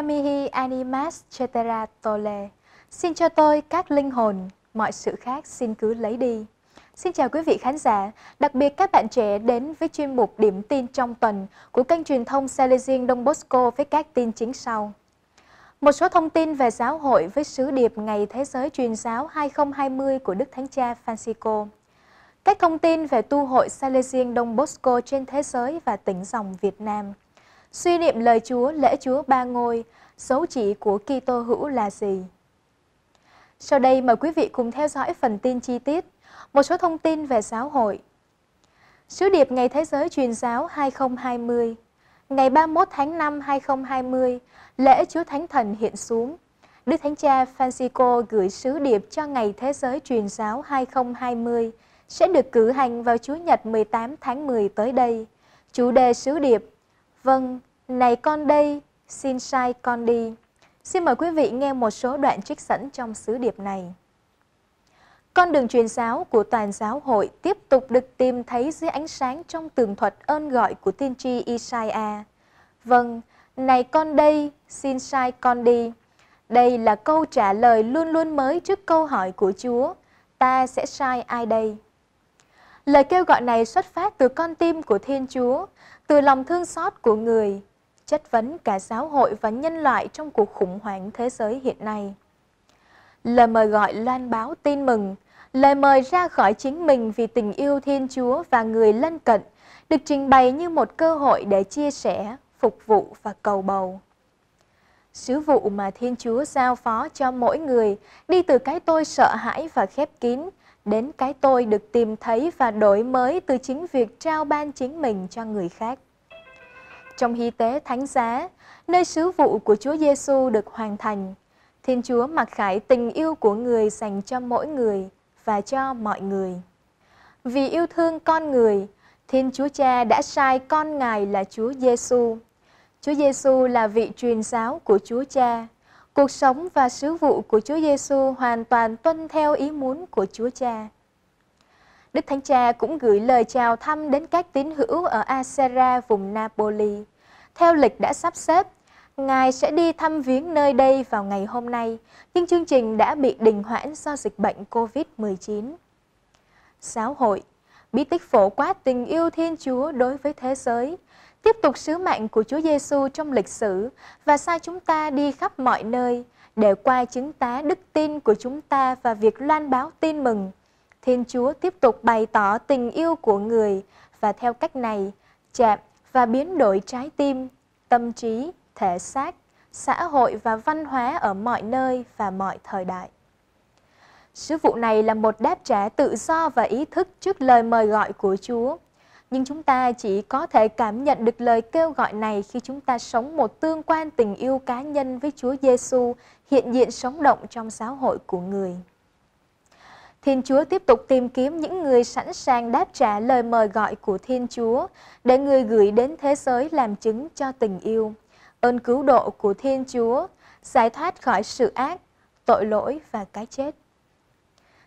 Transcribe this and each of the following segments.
Kamihi Animas Cetera Tole. Xin cho tôi các linh hồn, mọi sự khác xin cứ lấy đi. Xin chào quý vị khán giả, đặc biệt các bạn trẻ đến với chuyên mục Điểm tin trong tuần của kênh truyền thông Salesian Đông Bosco với các tin chính sau. Một số thông tin về giáo hội với sứ điệp Ngày Thế giới Truyền giáo 2020 của Đức Thánh Cha Francisco. Các thông tin về tu hội Salesian Đông Bosco trên thế giới và tỉnh dòng Việt Nam suy niệm lời Chúa, lễ Chúa ba ngôi, dấu chỉ của Kitô hữu là gì? Sau đây mời quý vị cùng theo dõi phần tin chi tiết, một số thông tin về giáo hội. Sứ điệp Ngày Thế giới Truyền giáo 2020 Ngày 31 tháng 5 2020, lễ Chúa Thánh Thần hiện xuống. Đức Thánh Cha Francisco gửi sứ điệp cho Ngày Thế giới Truyền giáo 2020 sẽ được cử hành vào Chủ nhật 18 tháng 10 tới đây. Chủ đề sứ điệp Vâng, này con đây, xin sai con đi. Xin mời quý vị nghe một số đoạn trích sẵn trong sứ điệp này. Con đường truyền giáo của toàn giáo hội tiếp tục được tìm thấy dưới ánh sáng trong tường thuật ơn gọi của tiên tri Isaiah. Vâng, này con đây, xin sai con đi. Đây là câu trả lời luôn luôn mới trước câu hỏi của Chúa, ta sẽ sai ai đây? Lời kêu gọi này xuất phát từ con tim của Thiên Chúa, từ lòng thương xót của người, chất vấn cả giáo hội và nhân loại trong cuộc khủng hoảng thế giới hiện nay. Lời mời gọi loan báo tin mừng, lời mời ra khỏi chính mình vì tình yêu Thiên Chúa và người lân cận được trình bày như một cơ hội để chia sẻ, phục vụ và cầu bầu. Sứ vụ mà Thiên Chúa giao phó cho mỗi người đi từ cái tôi sợ hãi và khép kín đến cái tôi được tìm thấy và đổi mới từ chính việc trao ban chính mình cho người khác. Trong hy tế thánh giá, nơi sứ vụ của Chúa Giêsu được hoàn thành, Thiên Chúa mặc khải tình yêu của người dành cho mỗi người và cho mọi người. Vì yêu thương con người, Thiên Chúa Cha đã sai con Ngài là Chúa Giêsu. Chúa Giêsu là vị truyền giáo của Chúa Cha Cuộc sống và sứ vụ của Chúa Giêsu hoàn toàn tuân theo ý muốn của Chúa Cha. Đức Thánh Cha cũng gửi lời chào thăm đến các tín hữu ở Asera vùng Napoli. Theo lịch đã sắp xếp, Ngài sẽ đi thăm viếng nơi đây vào ngày hôm nay, nhưng chương trình đã bị đình hoãn do dịch bệnh COVID-19. Giáo hội, bí tích phổ quát tình yêu Thiên Chúa đối với thế giới, tiếp tục sứ mạng của Chúa Giêsu trong lịch sử và sai chúng ta đi khắp mọi nơi để qua chứng tá đức tin của chúng ta và việc loan báo tin mừng. Thiên Chúa tiếp tục bày tỏ tình yêu của người và theo cách này chạm và biến đổi trái tim, tâm trí, thể xác, xã hội và văn hóa ở mọi nơi và mọi thời đại. Sứ vụ này là một đáp trả tự do và ý thức trước lời mời gọi của Chúa – nhưng chúng ta chỉ có thể cảm nhận được lời kêu gọi này khi chúng ta sống một tương quan tình yêu cá nhân với Chúa Giêsu hiện diện sống động trong giáo hội của người. Thiên Chúa tiếp tục tìm kiếm những người sẵn sàng đáp trả lời mời gọi của Thiên Chúa để người gửi đến thế giới làm chứng cho tình yêu, ơn cứu độ của Thiên Chúa, giải thoát khỏi sự ác, tội lỗi và cái chết.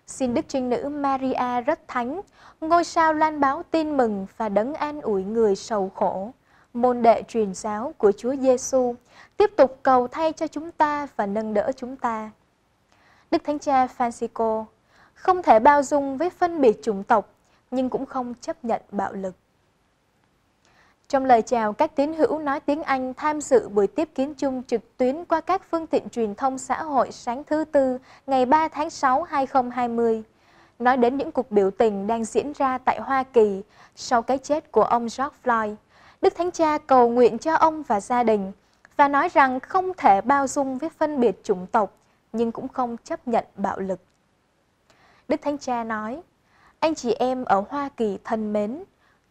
Xin Đức Trinh Nữ Maria rất thánh, ngôi sao lan báo tin mừng và đấng an ủi người sầu khổ. Môn đệ truyền giáo của Chúa Giêsu tiếp tục cầu thay cho chúng ta và nâng đỡ chúng ta. Đức Thánh Cha Francisco không thể bao dung với phân biệt chủng tộc nhưng cũng không chấp nhận bạo lực. Trong lời chào, các tín hữu nói tiếng Anh tham dự buổi tiếp kiến chung trực tuyến qua các phương tiện truyền thông xã hội sáng thứ Tư ngày 3 tháng 6, 2020. Nói đến những cuộc biểu tình đang diễn ra tại Hoa Kỳ sau cái chết của ông George Floyd, Đức Thánh Cha cầu nguyện cho ông và gia đình và nói rằng không thể bao dung với phân biệt chủng tộc nhưng cũng không chấp nhận bạo lực. Đức Thánh Cha nói, anh chị em ở Hoa Kỳ thân mến,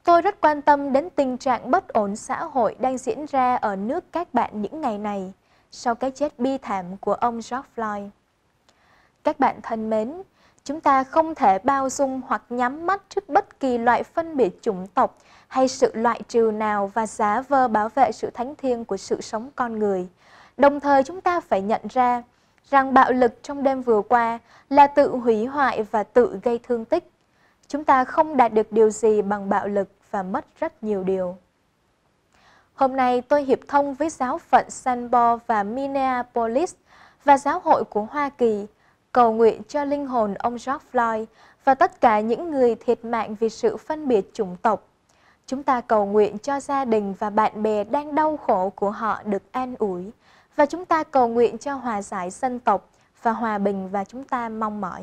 Tôi rất quan tâm đến tình trạng bất ổn xã hội đang diễn ra ở nước các bạn những ngày này sau cái chết bi thảm của ông George Floyd. Các bạn thân mến, chúng ta không thể bao dung hoặc nhắm mắt trước bất kỳ loại phân biệt chủng tộc hay sự loại trừ nào và giá vơ bảo vệ sự thánh thiêng của sự sống con người. Đồng thời chúng ta phải nhận ra rằng bạo lực trong đêm vừa qua là tự hủy hoại và tự gây thương tích Chúng ta không đạt được điều gì bằng bạo lực và mất rất nhiều điều. Hôm nay tôi hiệp thông với giáo phận Sanbo và Minneapolis và giáo hội của Hoa Kỳ cầu nguyện cho linh hồn ông George Floyd và tất cả những người thiệt mạng vì sự phân biệt chủng tộc. Chúng ta cầu nguyện cho gia đình và bạn bè đang đau khổ của họ được an ủi và chúng ta cầu nguyện cho hòa giải dân tộc và hòa bình và chúng ta mong mỏi.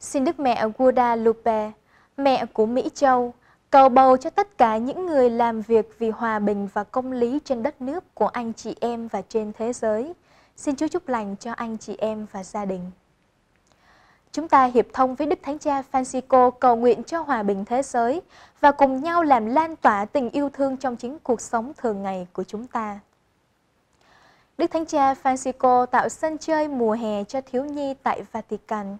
Xin Đức Mẹ Guadalupe, Mẹ của Mỹ Châu, cầu bầu cho tất cả những người làm việc vì hòa bình và công lý trên đất nước của anh chị em và trên thế giới. Xin Chúa chúc lành cho anh chị em và gia đình. Chúng ta hiệp thông với Đức Thánh Cha Francisco cầu nguyện cho hòa bình thế giới và cùng nhau làm lan tỏa tình yêu thương trong chính cuộc sống thường ngày của chúng ta. Đức Thánh Cha Francisco tạo sân chơi mùa hè cho thiếu nhi tại Vatican.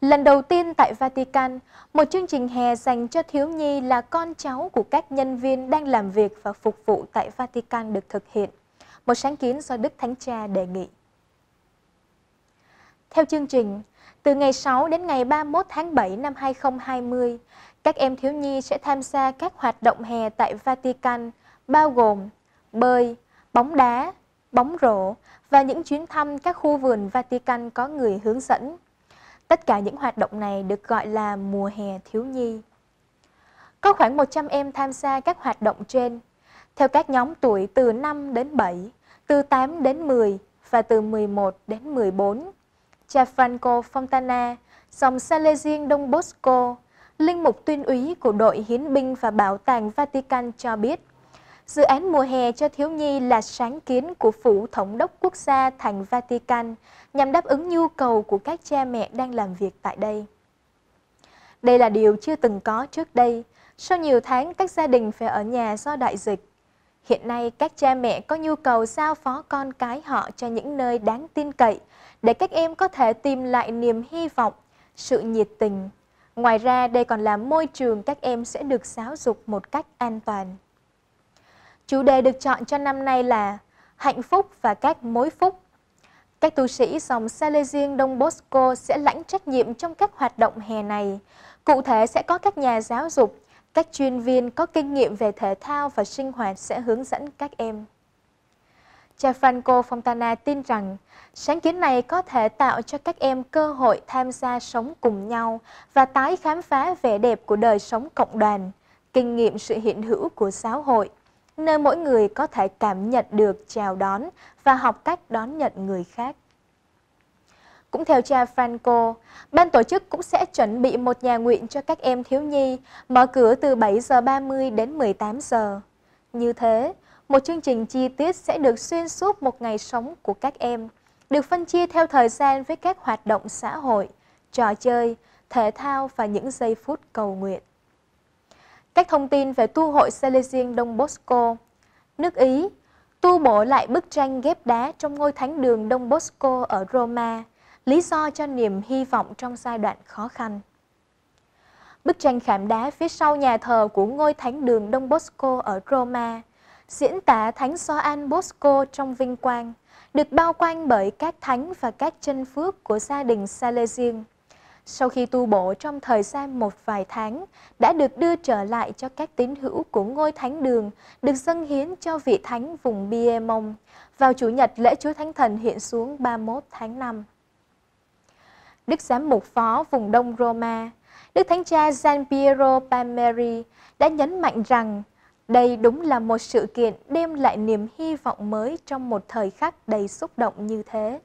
Lần đầu tiên tại Vatican, một chương trình hè dành cho thiếu nhi là con cháu của các nhân viên đang làm việc và phục vụ tại Vatican được thực hiện. Một sáng kiến do Đức Thánh Cha đề nghị. Theo chương trình, từ ngày 6 đến ngày 31 tháng 7 năm 2020, các em thiếu nhi sẽ tham gia các hoạt động hè tại Vatican, bao gồm bơi, bóng đá, bóng rổ và những chuyến thăm các khu vườn Vatican có người hướng dẫn. Tất cả những hoạt động này được gọi là mùa hè thiếu nhi. Có khoảng 100 em tham gia các hoạt động trên, theo các nhóm tuổi từ 5 đến 7, từ 8 đến 10 và từ 11 đến 14. Cha Franco Fontana, dòng Salesian Don Bosco, linh mục tuyên úy của đội hiến binh và bảo tàng Vatican cho biết, Dự án mùa hè cho thiếu nhi là sáng kiến của Phủ Thống đốc Quốc gia thành Vatican nhằm đáp ứng nhu cầu của các cha mẹ đang làm việc tại đây. Đây là điều chưa từng có trước đây. Sau nhiều tháng, các gia đình phải ở nhà do đại dịch. Hiện nay, các cha mẹ có nhu cầu giao phó con cái họ cho những nơi đáng tin cậy để các em có thể tìm lại niềm hy vọng, sự nhiệt tình. Ngoài ra, đây còn là môi trường các em sẽ được giáo dục một cách an toàn. Chủ đề được chọn cho năm nay là Hạnh phúc và các mối phúc. Các tu sĩ dòng Salesian Đông Bosco sẽ lãnh trách nhiệm trong các hoạt động hè này. Cụ thể sẽ có các nhà giáo dục, các chuyên viên có kinh nghiệm về thể thao và sinh hoạt sẽ hướng dẫn các em. Cha Franco Fontana tin rằng sáng kiến này có thể tạo cho các em cơ hội tham gia sống cùng nhau và tái khám phá vẻ đẹp của đời sống cộng đoàn, kinh nghiệm sự hiện hữu của giáo hội nơi mỗi người có thể cảm nhận được chào đón và học cách đón nhận người khác. Cũng theo cha Franco, ban tổ chức cũng sẽ chuẩn bị một nhà nguyện cho các em thiếu nhi, mở cửa từ 7 giờ 30 đến 18 giờ. Như thế, một chương trình chi tiết sẽ được xuyên suốt một ngày sống của các em, được phân chia theo thời gian với các hoạt động xã hội, trò chơi, thể thao và những giây phút cầu nguyện. Các thông tin về tu hội Salesian Đông Bosco Nước Ý tu bổ lại bức tranh ghép đá trong ngôi thánh đường Đông Bosco ở Roma, lý do cho niềm hy vọng trong giai đoạn khó khăn. Bức tranh khảm đá phía sau nhà thờ của ngôi thánh đường Đông Bosco ở Roma diễn tả thánh Gioan Bosco trong vinh quang, được bao quanh bởi các thánh và các chân phước của gia đình Salesian sau khi tu bổ trong thời gian một vài tháng, đã được đưa trở lại cho các tín hữu của ngôi thánh đường, được dâng hiến cho vị thánh vùng Bia Mông. Vào Chủ nhật lễ Chúa Thánh Thần hiện xuống 31 tháng 5. Đức Giám mục Phó vùng Đông Roma, Đức Thánh Cha Gian Piero Palmieri đã nhấn mạnh rằng đây đúng là một sự kiện đem lại niềm hy vọng mới trong một thời khắc đầy xúc động như thế.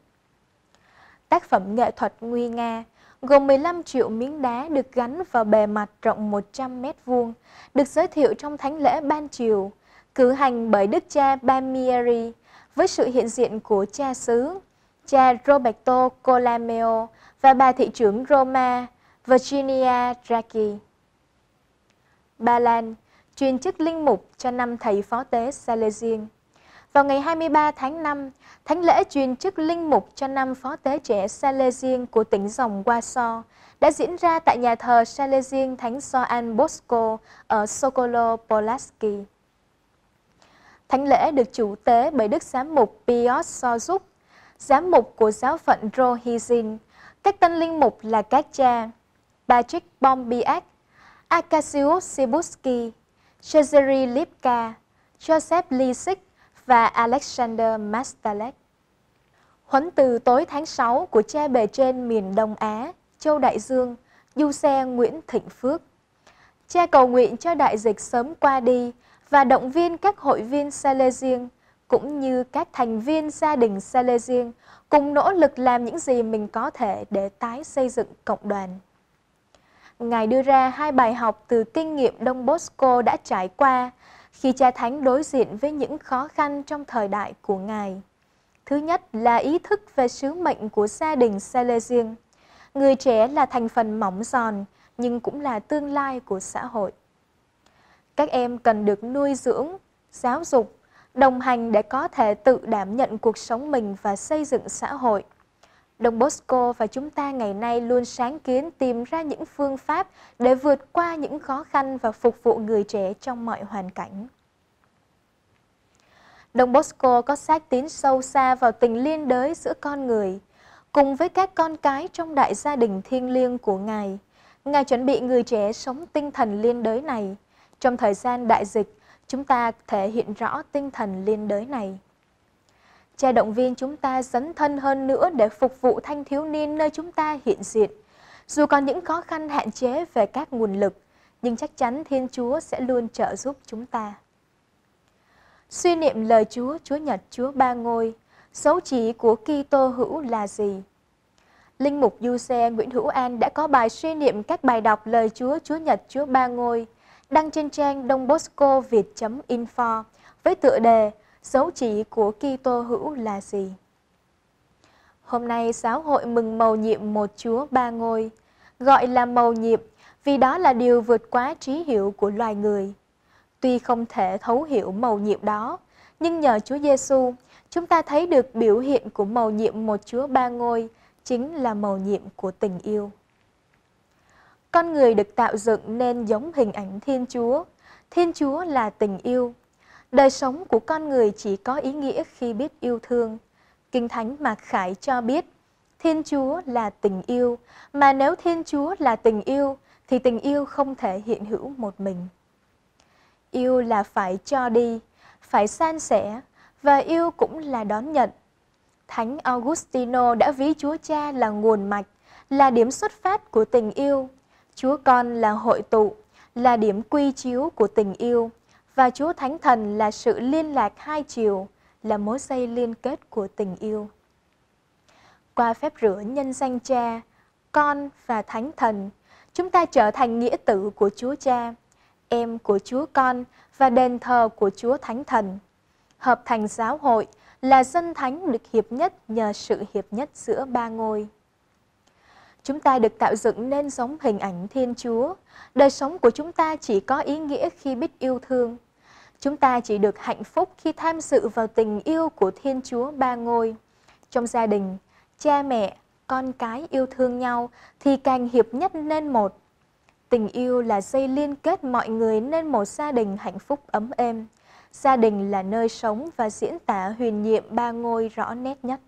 Tác phẩm nghệ thuật Nguy Nga gồm 15 triệu miếng đá được gắn vào bề mặt rộng 100 mét vuông, được giới thiệu trong thánh lễ ban chiều cử hành bởi đức cha Palmieri với sự hiện diện của cha xứ, cha Roberto Colameo và bà thị trưởng Roma Virginia Draghi. Ba Lan, chuyên chức linh mục cho năm thầy phó tế Salesian. Vào ngày 23 tháng 5, Thánh lễ truyền chức linh mục cho năm phó tế trẻ Salesian của tỉnh dòng Warsaw đã diễn ra tại nhà thờ Salesian Thánh Soan Bosco ở Sokolo, Polaski. Thánh lễ được chủ tế bởi Đức Giám mục Pios Sozuk, Giám mục của giáo phận Rohizin, các tân linh mục là các cha Patrick Bombiak, Akasius Sibuski, Cesare Lipka, Joseph Lisik, và Alexander Mastalek. Huấn từ tối tháng 6 của cha bề trên miền Đông Á, Châu Đại Dương, du xe Nguyễn Thịnh Phước. Cha cầu nguyện cho đại dịch sớm qua đi và động viên các hội viên Salesian cũng như các thành viên gia đình Salesian cùng nỗ lực làm những gì mình có thể để tái xây dựng cộng đoàn. Ngài đưa ra hai bài học từ kinh nghiệm Đông Bosco đã trải qua khi cha Thánh đối diện với những khó khăn trong thời đại của Ngài. Thứ nhất là ý thức về sứ mệnh của gia đình Salesian. Người trẻ là thành phần mỏng giòn, nhưng cũng là tương lai của xã hội. Các em cần được nuôi dưỡng, giáo dục, đồng hành để có thể tự đảm nhận cuộc sống mình và xây dựng xã hội. Đồng Bosco và chúng ta ngày nay luôn sáng kiến tìm ra những phương pháp để vượt qua những khó khăn và phục vụ người trẻ trong mọi hoàn cảnh. Đồng Bosco có sát tín sâu xa vào tình liên đới giữa con người. Cùng với các con cái trong đại gia đình thiêng liêng của Ngài, Ngài chuẩn bị người trẻ sống tinh thần liên đới này. Trong thời gian đại dịch, chúng ta thể hiện rõ tinh thần liên đới này cha động viên chúng ta dấn thân hơn nữa để phục vụ thanh thiếu niên nơi chúng ta hiện diện. Dù có những khó khăn hạn chế về các nguồn lực, nhưng chắc chắn Thiên Chúa sẽ luôn trợ giúp chúng ta. Suy niệm lời Chúa, Chúa Nhật, Chúa Ba Ngôi, dấu chỉ của Kitô hữu là gì? Linh mục Du Xe Nguyễn Hữu An đã có bài suy niệm các bài đọc lời Chúa, Chúa Nhật, Chúa Ba Ngôi, đăng trên trang việt info với tựa đề dấu chỉ của Kitô hữu là gì? Hôm nay giáo hội mừng mầu nhiệm một Chúa ba ngôi, gọi là mầu nhiệm vì đó là điều vượt quá trí hiểu của loài người. Tuy không thể thấu hiểu mầu nhiệm đó, nhưng nhờ Chúa Giêsu, chúng ta thấy được biểu hiện của mầu nhiệm một Chúa ba ngôi chính là mầu nhiệm của tình yêu. Con người được tạo dựng nên giống hình ảnh Thiên Chúa. Thiên Chúa là tình yêu. Đời sống của con người chỉ có ý nghĩa khi biết yêu thương. Kinh Thánh Mạc Khải cho biết, Thiên Chúa là tình yêu, mà nếu Thiên Chúa là tình yêu, thì tình yêu không thể hiện hữu một mình. Yêu là phải cho đi, phải san sẻ, và yêu cũng là đón nhận. Thánh Augustino đã ví Chúa Cha là nguồn mạch, là điểm xuất phát của tình yêu. Chúa Con là hội tụ, là điểm quy chiếu của tình yêu và Chúa Thánh Thần là sự liên lạc hai chiều, là mối dây liên kết của tình yêu. Qua phép rửa nhân danh Cha, Con và Thánh Thần, chúng ta trở thành nghĩa tử của Chúa Cha, em của Chúa Con và đền thờ của Chúa Thánh Thần. Hợp thành giáo hội là dân thánh được hiệp nhất nhờ sự hiệp nhất giữa ba ngôi. Chúng ta được tạo dựng nên giống hình ảnh Thiên Chúa. Đời sống của chúng ta chỉ có ý nghĩa khi biết yêu thương. Chúng ta chỉ được hạnh phúc khi tham dự vào tình yêu của Thiên Chúa ba ngôi. Trong gia đình, cha mẹ, con cái yêu thương nhau thì càng hiệp nhất nên một. Tình yêu là dây liên kết mọi người nên một gia đình hạnh phúc ấm êm. Gia đình là nơi sống và diễn tả huyền nhiệm ba ngôi rõ nét nhất.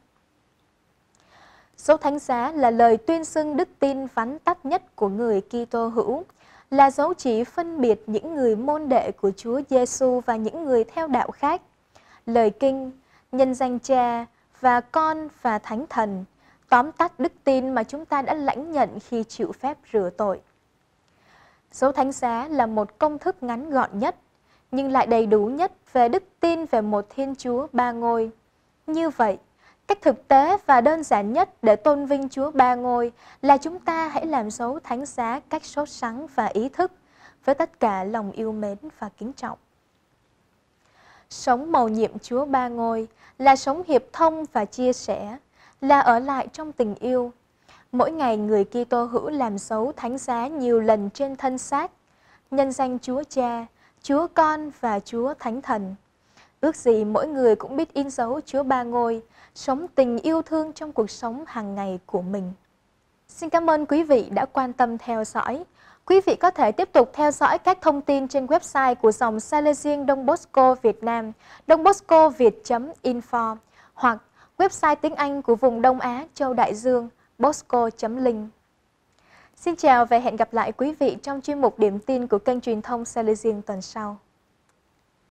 Dốc thánh giá là lời tuyên xưng đức tin vắn tắt nhất của người Kitô hữu, là dấu chỉ phân biệt những người môn đệ của Chúa Giêsu và những người theo đạo khác. Lời kinh, nhân danh Cha và Con và Thánh Thần, tóm tắt đức tin mà chúng ta đã lãnh nhận khi chịu phép rửa tội. Dấu thánh giá là một công thức ngắn gọn nhất, nhưng lại đầy đủ nhất về đức tin về một Thiên Chúa ba ngôi. Như vậy, Cách thực tế và đơn giản nhất để tôn vinh Chúa Ba Ngôi là chúng ta hãy làm dấu thánh giá cách sốt sắng và ý thức với tất cả lòng yêu mến và kính trọng. Sống màu nhiệm Chúa Ba Ngôi là sống hiệp thông và chia sẻ, là ở lại trong tình yêu. Mỗi ngày người Kitô hữu làm dấu thánh giá nhiều lần trên thân xác, nhân danh Chúa Cha, Chúa Con và Chúa Thánh Thần. Ước gì mỗi người cũng biết in dấu Chúa ba ngôi, sống tình yêu thương trong cuộc sống hàng ngày của mình. Xin cảm ơn quý vị đã quan tâm theo dõi. Quý vị có thể tiếp tục theo dõi các thông tin trên website của dòng Salesian Đông Bosco Việt Nam, dongboscoviet.info hoặc website tiếng Anh của vùng Đông Á Châu Đại Dương, bosco link Xin chào và hẹn gặp lại quý vị trong chuyên mục điểm tin của kênh truyền thông Salesian tuần sau.